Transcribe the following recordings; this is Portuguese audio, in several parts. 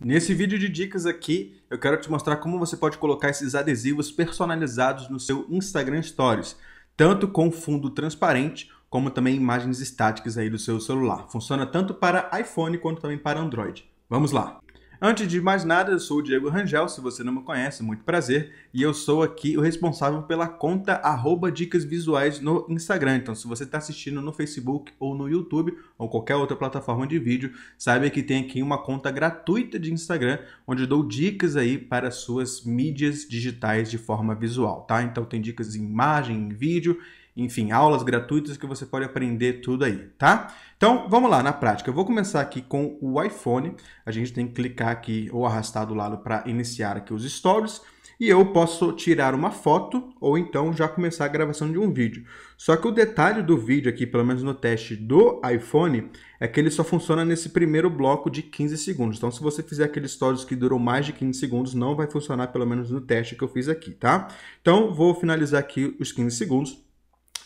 Nesse vídeo de dicas aqui, eu quero te mostrar como você pode colocar esses adesivos personalizados no seu Instagram Stories, tanto com fundo transparente, como também imagens estáticas aí do seu celular. Funciona tanto para iPhone quanto também para Android. Vamos lá! Antes de mais nada, eu sou o Diego Rangel, se você não me conhece, muito prazer, e eu sou aqui o responsável pela conta arroba Dicas Visuais no Instagram. Então, se você está assistindo no Facebook ou no YouTube ou qualquer outra plataforma de vídeo, saiba que tem aqui uma conta gratuita de Instagram, onde dou dicas aí para suas mídias digitais de forma visual, tá? Então tem dicas em imagem, em vídeo enfim, aulas gratuitas que você pode aprender tudo aí, tá? Então, vamos lá na prática. Eu vou começar aqui com o iPhone. A gente tem que clicar aqui ou arrastar do lado para iniciar aqui os stories. E eu posso tirar uma foto ou então já começar a gravação de um vídeo. Só que o detalhe do vídeo aqui, pelo menos no teste do iPhone, é que ele só funciona nesse primeiro bloco de 15 segundos. Então, se você fizer aqueles stories que duram mais de 15 segundos, não vai funcionar, pelo menos no teste que eu fiz aqui, tá? Então, vou finalizar aqui os 15 segundos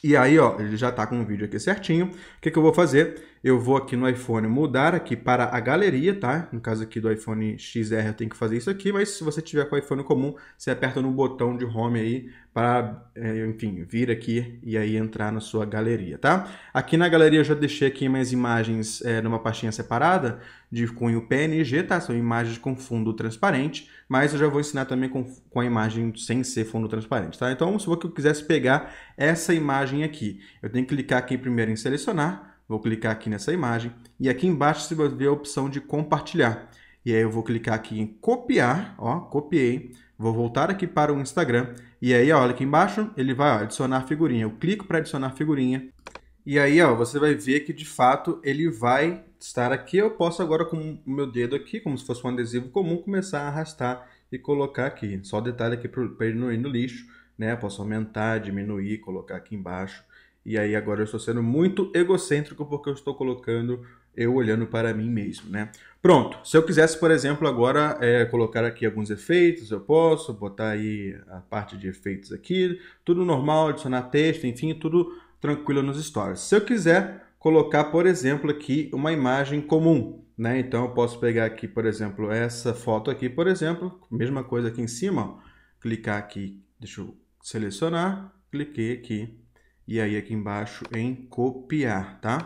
e aí, ó, ele já está com o vídeo aqui certinho. O que, que eu vou fazer? eu vou aqui no iPhone mudar aqui para a galeria, tá? No caso aqui do iPhone XR eu tenho que fazer isso aqui, mas se você tiver com o iPhone comum, você aperta no botão de home aí para, é, enfim, vir aqui e aí entrar na sua galeria, tá? Aqui na galeria eu já deixei aqui minhas imagens é, numa pastinha separada de cunho PNG, tá? São imagens com fundo transparente, mas eu já vou ensinar também com, com a imagem sem ser fundo transparente, tá? Então, se eu quisesse pegar essa imagem aqui, eu tenho que clicar aqui primeiro em selecionar, Vou clicar aqui nessa imagem e aqui embaixo você vai ver a opção de compartilhar. E aí eu vou clicar aqui em copiar, ó, copiei. Vou voltar aqui para o Instagram e aí, ó, olha aqui embaixo, ele vai ó, adicionar figurinha. Eu clico para adicionar figurinha. E aí, ó, você vai ver que de fato ele vai estar aqui. Eu posso agora com o meu dedo aqui, como se fosse um adesivo comum, começar a arrastar e colocar aqui. Só detalhe aqui para ele não ir no lixo, né? posso aumentar, diminuir, colocar aqui embaixo. E aí agora eu estou sendo muito egocêntrico porque eu estou colocando eu olhando para mim mesmo, né? Pronto, se eu quisesse, por exemplo, agora é, colocar aqui alguns efeitos, eu posso botar aí a parte de efeitos aqui, tudo normal, adicionar texto, enfim, tudo tranquilo nos stories. Se eu quiser colocar, por exemplo, aqui uma imagem comum, né? Então eu posso pegar aqui, por exemplo, essa foto aqui, por exemplo, mesma coisa aqui em cima, ó. clicar aqui, deixa eu selecionar, cliquei aqui, e aí aqui embaixo em copiar, tá?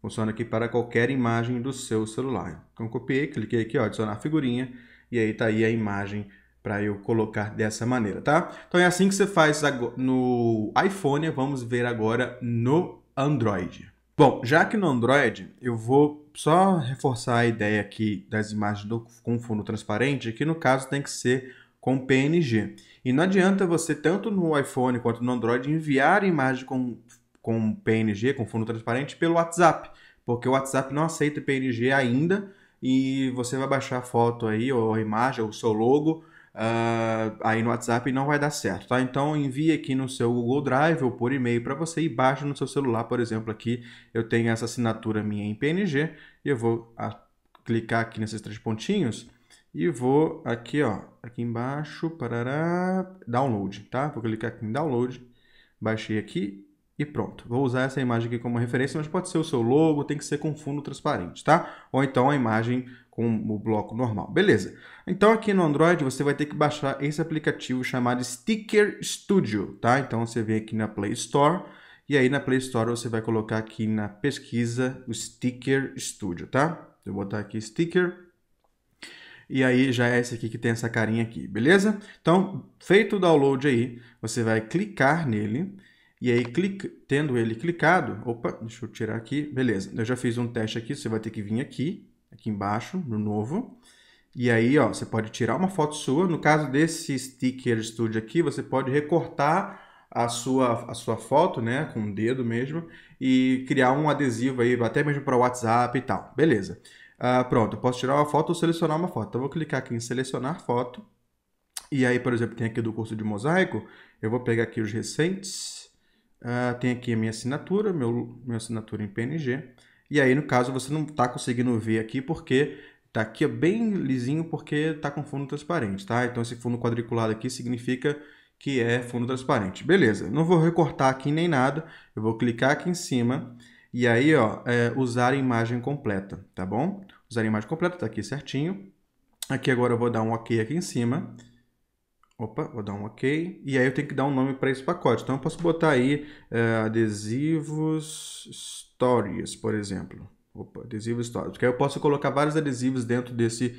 Funciona aqui para qualquer imagem do seu celular. Então copiei, cliquei aqui, ó, adicionar figurinha e aí tá aí a imagem para eu colocar dessa maneira, tá? Então é assim que você faz no iPhone, vamos ver agora no Android. Bom, já que no Android, eu vou só reforçar a ideia aqui das imagens do, com fundo transparente, que no caso tem que ser com PNG. E não adianta você, tanto no iPhone quanto no Android, enviar imagem com, com PNG, com fundo transparente, pelo WhatsApp, porque o WhatsApp não aceita PNG ainda e você vai baixar a foto aí, ou a imagem, ou o seu logo. Uh, aí no WhatsApp e não vai dar certo, tá? Então envie aqui no seu Google Drive ou por e-mail para você e baixe no seu celular, por exemplo, aqui eu tenho essa assinatura minha em PNG e eu vou ah, clicar aqui nesses três pontinhos e vou aqui, ó, aqui embaixo, parará, download, tá? Vou clicar aqui em download, baixei aqui e pronto. Vou usar essa imagem aqui como referência, mas pode ser o seu logo, tem que ser com fundo transparente, tá? Ou então a imagem com o bloco normal. Beleza. Então aqui no Android você vai ter que baixar esse aplicativo chamado Sticker Studio, tá? Então você vem aqui na Play Store, e aí na Play Store você vai colocar aqui na pesquisa o Sticker Studio, tá? Eu vou botar aqui Sticker e aí já é esse aqui que tem essa carinha aqui, beleza? Então, feito o download aí, você vai clicar nele. E aí, clica, tendo ele clicado... Opa, deixa eu tirar aqui. Beleza, eu já fiz um teste aqui, você vai ter que vir aqui, aqui embaixo, no novo. E aí, ó, você pode tirar uma foto sua. No caso desse Sticker Studio aqui, você pode recortar a sua, a sua foto, né, com o dedo mesmo, e criar um adesivo aí, até mesmo para WhatsApp e tal. Beleza. Ah, pronto, eu posso tirar uma foto ou selecionar uma foto. Então, eu vou clicar aqui em selecionar foto. E aí, por exemplo, tem é aqui do curso de mosaico. Eu vou pegar aqui os recentes. Ah, tem aqui a minha assinatura, meu, minha assinatura em PNG. E aí, no caso, você não está conseguindo ver aqui porque está aqui bem lisinho porque está com fundo transparente, tá? Então esse fundo quadriculado aqui significa que é fundo transparente. Beleza, não vou recortar aqui nem nada, eu vou clicar aqui em cima e aí, ó, é, usar a imagem completa, tá bom? Usar a imagem completa, tá aqui certinho. Aqui agora eu vou dar um OK aqui em cima. Opa, vou dar um OK. E aí eu tenho que dar um nome para esse pacote. Então eu posso botar aí é, adesivos stories, por exemplo. Opa, adesivos stories. Porque aí eu posso colocar vários adesivos dentro desse,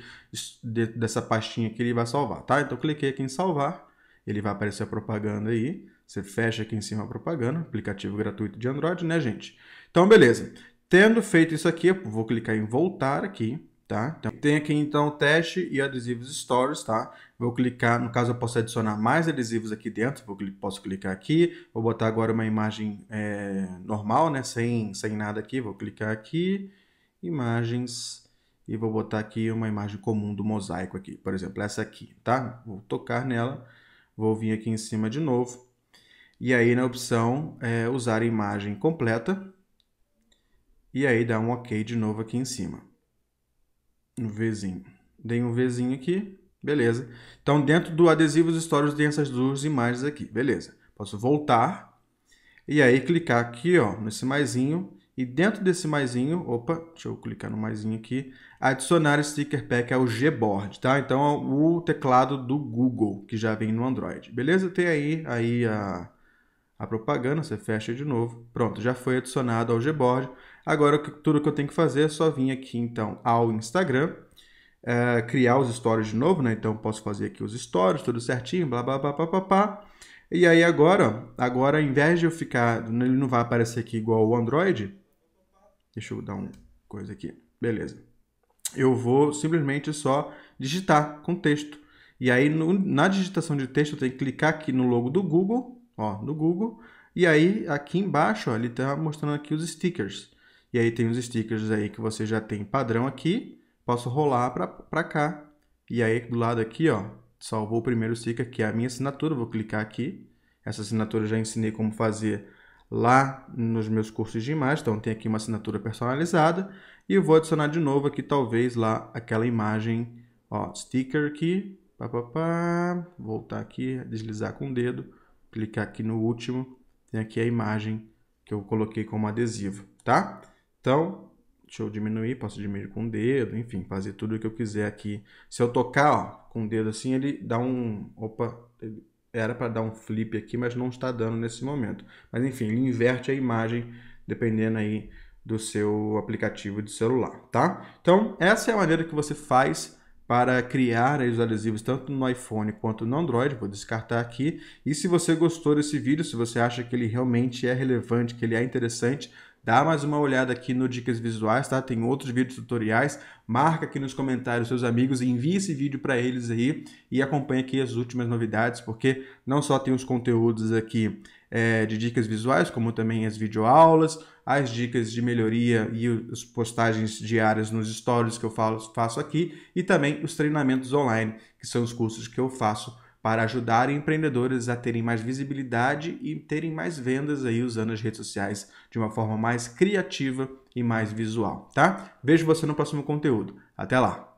de, dessa pastinha que ele vai salvar, tá? Então eu cliquei aqui em salvar ele vai aparecer a propaganda aí. Você fecha aqui em cima a propaganda, aplicativo gratuito de Android, né, gente? Então, beleza. Tendo feito isso aqui, vou clicar em voltar aqui, tá? Então, tem aqui então teste e adesivos stories, tá? Vou clicar, no caso eu posso adicionar mais adesivos aqui dentro, vou, posso clicar aqui, vou botar agora uma imagem é, normal, né? Sem, sem nada aqui, vou clicar aqui, imagens, e vou botar aqui uma imagem comum do mosaico aqui, por exemplo, essa aqui, tá? Vou tocar nela, Vou vir aqui em cima de novo. E aí na opção é, usar a imagem completa. E aí dá um OK de novo aqui em cima. Um Vzinho. Dei um Vzinho aqui. Beleza. Então dentro do adesivos stories tem essas duas imagens aqui. Beleza. Posso voltar. E aí clicar aqui ó, nesse maisinho e dentro desse maisinho, opa, deixa eu clicar no maisinho aqui, adicionar sticker pack ao Gboard, tá? Então é o teclado do Google que já vem no Android, beleza? Tem aí, aí a, a propaganda, você fecha de novo, pronto, já foi adicionado ao Gboard. Agora tudo que eu tenho que fazer é só vir aqui então ao Instagram, é, criar os stories de novo, né? Então posso fazer aqui os stories, tudo certinho, blá blá blá blá blá. blá. E aí agora, agora ao invés de eu ficar, ele não vai aparecer aqui igual o Android, Deixa eu dar uma coisa aqui. Beleza. Eu vou simplesmente só digitar com texto. E aí, no, na digitação de texto, eu tenho que clicar aqui no logo do Google, ó, no Google. E aí, aqui embaixo, ó, ele está mostrando aqui os stickers. E aí tem os stickers aí que você já tem padrão aqui. Posso rolar para cá. E aí, do lado aqui, ó, salvou o primeiro sticker, que é a minha assinatura. Vou clicar aqui. Essa assinatura eu já ensinei como fazer lá nos meus cursos de imagem. Então, tem aqui uma assinatura personalizada e eu vou adicionar de novo aqui, talvez, lá aquela imagem, ó, sticker aqui, pá, pá, pá, voltar aqui, deslizar com o dedo, clicar aqui no último, tem aqui a imagem que eu coloquei como adesivo, tá? Então, deixa eu diminuir, posso diminuir com o dedo, enfim, fazer tudo o que eu quiser aqui. Se eu tocar ó, com o dedo assim, ele dá um... Opa, ele era para dar um flip aqui, mas não está dando nesse momento. Mas enfim, ele inverte a imagem dependendo aí do seu aplicativo de celular, tá? Então, essa é a maneira que você faz para criar os adesivos tanto no iPhone quanto no Android, vou descartar aqui. E se você gostou desse vídeo, se você acha que ele realmente é relevante, que ele é interessante, Dá mais uma olhada aqui no Dicas Visuais, tá? Tem outros vídeos tutoriais. Marca aqui nos comentários seus amigos, envie esse vídeo para eles aí e acompanha aqui as últimas novidades, porque não só tem os conteúdos aqui é, de dicas visuais, como também as videoaulas, as dicas de melhoria e as postagens diárias nos stories que eu falo, faço aqui, e também os treinamentos online, que são os cursos que eu faço para ajudar empreendedores a terem mais visibilidade e terem mais vendas aí usando as redes sociais de uma forma mais criativa e mais visual, tá? Vejo você no próximo conteúdo. Até lá.